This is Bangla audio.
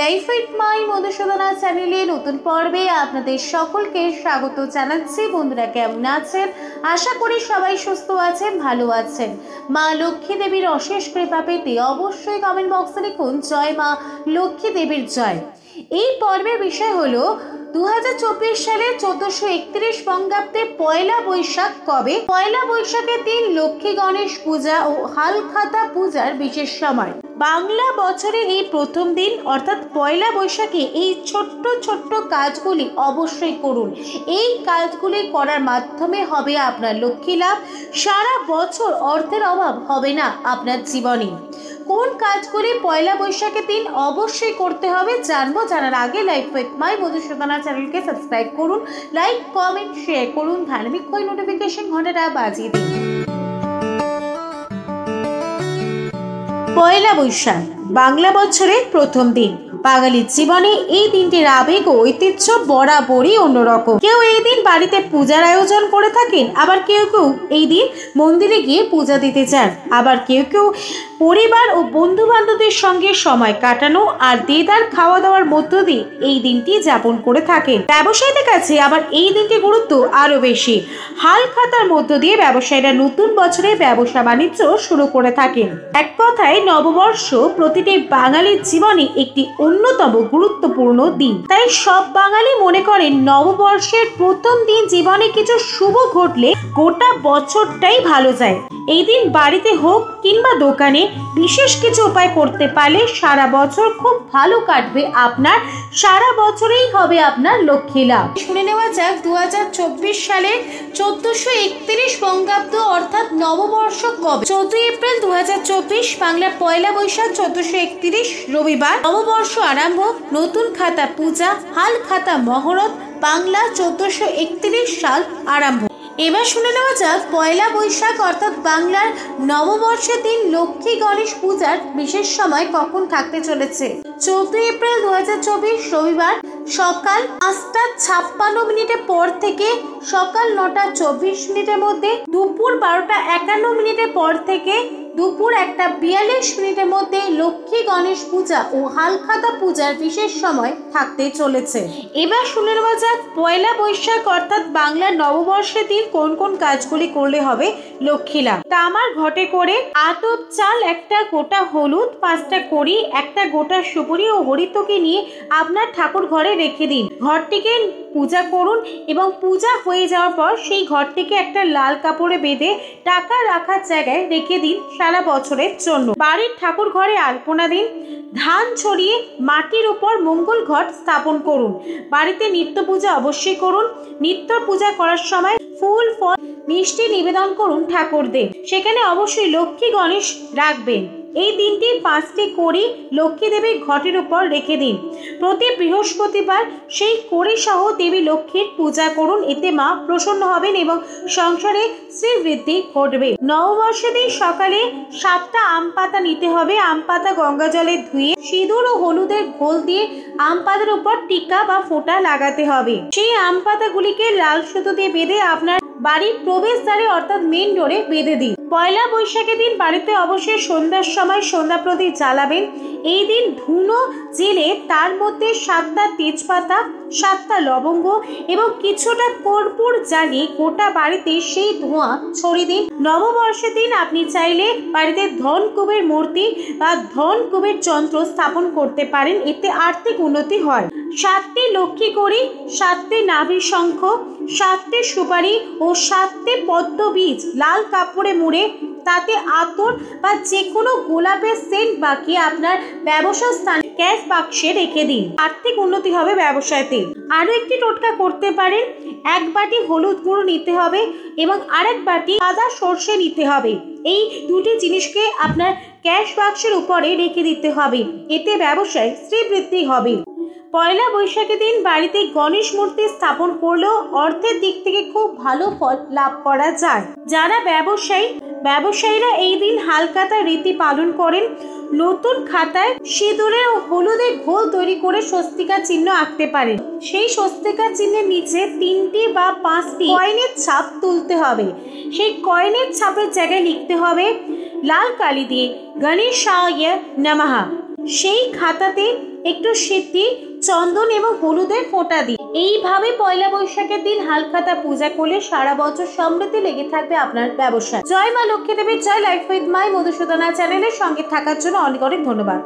লাইফ ইট মাই মধুসূদনা চ্যানেলে নতুন পর্বে আপনাদের সকলকে স্বাগত জানাচ্ছি বন্ধুরা কেমন আছেন আশা করি সবাই সুস্থ আছেন ভালো আছেন মা লক্ষ্মী দেবীর অশেষ কৃপা পেতে অবশ্যই কমেন্ট বক্সে লিখুন জয় মা লক্ষ্মী দেবীর জয় এই পর্বের বিষয় হলো দু সালের চোদ্দশো একত্রিশ বঙ্গাব্দে পয়লা বৈশাখ কবে পয়লা বৈশাখের দিন লক্ষ্মী গণেশ পূজা ও হালখাতা পূজার বিশেষ সময় বাংলা বছরের এই প্রথম দিন অর্থাৎ পয়লা বৈশাখে এই ছোট্ট ছোট্ট কাজগুলি অবশ্যই করুন এই কাজগুলি করার মাধ্যমে হবে আপনার লক্ষ্মী লাভ সারা বছর অর্থের অভাব হবে না আপনার জীবনে কোন কাজগুলি পয়লা বৈশাখের দিন অবশ্যই করতে হবে জানবো জানার আগে লাইফ উইথ মাই মধুসূদনা চ্যানেলকে সাবস্ক্রাইব করুন লাইক কমেন্ট শেয়ার করুন ধার্মিক নোটিফিকেশন ঘন্টাটা বাজিয়ে দিন পয়লা বৈশাখ বাংলা বছরের প্রথম দিন বাঙালির জীবনে এই দিনটির আবেগ ও ঐতিহ্য বরাবরই অন্যরকম কেউ এই দিন বাড়িতে পূজার আয়োজন করে থাকেন আবার কেউ কেউ এই দিন মন্দিরে গিয়ে পূজা দিতে চান আবার কেউ কেউ পরিবার ও বন্ধু বান্ধবদের সঙ্গে সময় কাটানো আর দেদার খাওয়া দাওয়ার মধ্য দিয়ে এই দিনটি যাপন করে থাকেন ব্যবসায়ীদের কাছে আবার এই দিনটি গুরুত্ব আরও বেশি হাল খাতার মধ্য দিয়ে ব্যবসায়ীরা নতুন বছরে ব্যবসা বাণিজ্য শুরু করে থাকেন এক কথায় নববর্ষ প্রতিটি বাঙালির জীবনে একটি অন্যতম গুরুত্বপূর্ণ দিন তাই সব বাঙালি মনে করেন নববর্ষের প্রথম দিন জীবনে কিছু শুভ ঘটলে গোটা বছরটাই ভালো যায় এই দিন বাড়িতে হোক কিংবা দোকানে বিশেষ কিছু উপায় করতে পারলে সারা বছর খুব ভালো কাটবে আপনার সারা বছরেই হবে আপনার লক্ষ্মী লাভ শুনে নেওয়া যাক দু সালে চোদ্দশো একত্রিশ বঙ্গাব্দ অর্থাৎ নববর্ষ কবে চোদ্দই এপ্রিল দু বাংলা পয়লা বৈশাখ চোদ্দশো একত্রিশ রবিবার নববর্ষ আরম্ভ নতুন খাতা পূজা হাল খাতা মহরত বাংলা চোদ্দশো সাল আরম্ভ এবার শুনে নেওয়া যাক পয়লা বৈশাখ অর্থাৎ বাংলার নববর্ষের দিন লক্ষ্মী গণেশ পূজার বিশেষ সময় কখন থাকতে চলেছে চৌদ্দই এপ্রিল দু রবিবার সকাল পাঁচটা ছাপ্পান্ন মিনিটের পর থেকে সকাল নটা চব্বিশ মিনিটের মধ্যে দুপুর বারোটা একান্ন মিনিটের পর থেকে দুপুর একটা বিয়াল্লিশ মিনিটের মধ্যে লক্ষ্মী গণেশ পূজা ও হালখাতা পূজার বিশেষ সময় থাকতে চলেছে এবার শুনে নেওয়া যাক পয়লা বৈশাখ অর্থাৎ বাংলার নববর্ষের দিন কোন কোন কাজগুলি করলে হবে লক্ষ্মীলা তা আমার ঘটে করে আতপ চাল একটা গোটা হলুদ পাঁচটা করি একটা গোটা সুপুরি ও হরিতকে নিয়ে আপনার ঠাকুর ঘরে রেখে দিন ঘরটিকে পূজা করুন এবং পূজা হয়ে যাওয়ার পর সেই ঘর থেকে একটা লাল কাপড়ে বেঁধে টাকা রাখার জায়গায় রেখে দিন সারা বছরের জন্য বাড়ির ঠাকুর ঘরে আলপনা দিন ধান ছড়িয়ে মাটির উপর মঙ্গল ঘট স্থাপন করুন বাড়িতে নিত্য পূজা অবশ্যই করুন নিত্য পূজা করার সময় ফুল ফল মিষ্টি নিবেদন করুন ঠাকুরদের সেখানে অবশ্যই লক্ষ্মী গণেশ রাখবেন এই দিনটি পাঁচটি কড়ি লক্ষ্মী দেবীর ঘটের উপর রেখে দিন প্রতি বৃহস্পতিবার সেই কড়ি সহ দেবী লক্ষ্মীর পূজা করুন এতে মা প্রসন্ন হবেন এবং সংসারে শ্রীবৃদ্ধি ঘটবে নববর্ষের দিন সকালে সাতটা আম পাতা নিতে হবে আম পাতা গঙ্গা জলে ধুয়ে সিঁদুর ও হলুদের ঘোল দিয়ে আম পাতার উপর টিকা বা ফোঁটা লাগাতে হবে সেই আম পাতাগুলিকে লাল সুতো দিয়ে বেঁধে আপনার বাড়ির প্রবেশদ্বারে অর্থাৎ মেন ডোরে বেঁধে দিন পয়লা বৈশাখের দিন বাড়িতে অবশ্যই সন্ধ্যার সময় সন্ধ্যা প্রদীপ জ্বালাবেন এই দিন ধুনো জেলে তার মধ্যে সাতটা তেজপাতা সাতটা লবঙ্গ এবং কিছুটা কর্পূর জ্বালিয়ে গোটা বাড়িতে সেই ধোঁয়া ছড়িয়ে দিন নববর্ষের দিন আপনি চাইলে বাড়িতে ধন কুবের মূর্তি বা ধন কুবের যন্ত্র স্থাপন করতে পারেন এতে আর্থিক উন্নতি হয় সাতটি লক্ষ্মী করি সাতটি নাভি শঙ্খ সাতটি সুপারি ও সাতটি পদ্ম বীজ লাল কাপড়ে মুড়ে করে তাতে আতর বা যে কোনো গোলাপের সেন্ট বাকি আপনার ব্যবসা স্থানে ক্যাশ বাক্সে রেখে দিন আর্থিক উন্নতি হবে ব্যবসায়তে আরও একটি টোটকা করতে পারেন এক বাটি হলুদ গুঁড়ো নিতে হবে এবং আরেক বাটি সাদা সর্ষে নিতে হবে এই দুটি জিনিসকে আপনার ক্যাশ বাক্সের উপরে রেখে দিতে হবে এতে ব্যবসায় শ্রীবৃদ্ধি হবে পয়লা বৈশাখের দিন বাড়িতে গণেশ মূর্তি স্থাপন করলেও অর্থের দিক থেকে খুব ভালো ফল লাভ করা যায় যারা ব্যবসায়ী ব্যবসায়ীরা এই দিন হালকাতা রীতি পালন করেন নতুন খাতায় সিঁদুরে ও হলুদে ঘোল তৈরি করে স্বস্তিকা চিহ্ন আঁকতে পারে সেই স্বস্তিকা চিহ্নের নিচে তিনটি বা পাঁচটি কয়েনের ছাপ তুলতে হবে সেই কয়েনের ছাপের জায়গায় লিখতে হবে লাল কালি দিয়ে গণেশ নামাহা সেই খাতাতে একটু সিদ্ধি চন্দন এবং হলুদের ফোঁটা দিন এইভাবে পয়লা বৈশাখের দিন হালখাতা পূজা করলে সারা বছর সমৃদ্ধি লেগে থাকবে আপনার ব্যবসা জয় মা লক্ষ্মী দেবী জয় লাইফ উইথ মাই মধুসূদনা চ্যানেলের সঙ্গে থাকার জন্য অনেক অনেক ধন্যবাদ